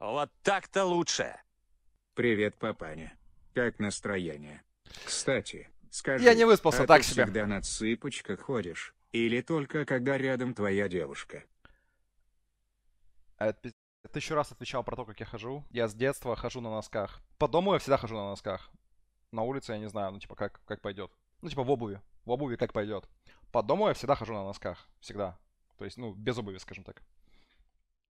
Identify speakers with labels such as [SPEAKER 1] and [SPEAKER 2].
[SPEAKER 1] Вот так-то лучше. Привет, папаня.
[SPEAKER 2] Как настроение? Кстати, скажи, я не выспался а так ты себе. всегда на цыпочках ходишь? Или только когда рядом твоя девушка? А, ты еще раз отвечал
[SPEAKER 3] про то, как я хожу. Я с детства хожу на носках. По дому я всегда хожу на носках. На улице я не знаю, ну типа как, как пойдет. Ну типа в обуви. В обуви как пойдет. По дому я всегда хожу на носках. Всегда. То есть, ну, без обуви, скажем так.